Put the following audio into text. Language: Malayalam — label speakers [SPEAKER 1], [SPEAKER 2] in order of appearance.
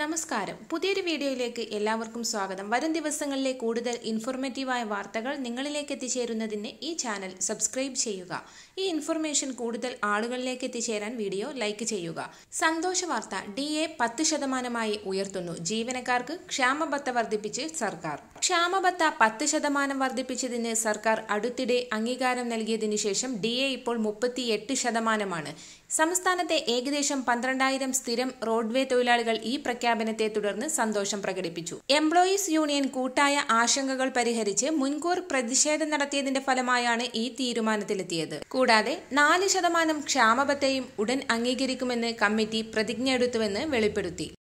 [SPEAKER 1] നമസ്കാരം പുതിയൊരു വീഡിയോയിലേക്ക് എല്ലാവർക്കും സ്വാഗതം വരും ദിവസങ്ങളിലെ കൂടുതൽ ഇൻഫോർമേറ്റീവായ വാർത്തകൾ നിങ്ങളിലേക്ക് എത്തിച്ചേരുന്നതിന് ഈ ചാനൽ സബ്സ്ക്രൈബ് ചെയ്യുക ഈ ഇൻഫർമേഷൻ കൂടുതൽ ആളുകളിലേക്ക് എത്തിച്ചേരാൻ വീഡിയോ ലൈക്ക് ചെയ്യുക സന്തോഷ വാർത്ത ഡി എ പത്ത് ശതമാനമായി ഉയർത്തുന്നു ജീവനക്കാർക്ക് ക്ഷാമബത്ത വർദ്ധിപ്പിച്ച് സർക്കാർ ക്ഷാമബത്ത പത്ത് ശതമാനം വർദ്ധിപ്പിച്ചതിന് സർക്കാർ അടുത്തിടെ അംഗീകാരം നൽകിയതിനു ശേഷം ഡി എ ഇപ്പോൾ മുപ്പത്തിയെട്ട് ശതമാനമാണ് സംസ്ഥാനത്തെ ഏകദേശം പന്ത്രണ്ടായിരം സ്ഥിരം റോഡ്വേ തൊഴിലാളികൾ ഈ പ്രഖ്യാപനത്തെ തുടർന്ന് സന്തോഷം പ്രകടിപ്പിച്ചു എംപ്ലോയീസ് യൂണിയൻ കൂട്ടായ ആശങ്കകൾ പരിഹരിച്ച് മുൻകൂർ പ്രതിഷേധം നടത്തിയതിന്റെ ഫലമായാണ് ഈ തീരുമാനത്തിലെത്തിയത് കൂടാതെ നാല് ശതമാനം ക്ഷാമബത്തയും ഉടൻ അംഗീകരിക്കുമെന്ന് കമ്മിറ്റി പ്രതിജ്ഞയെടുത്തുവെന്ന് വെളിപ്പെടുത്തി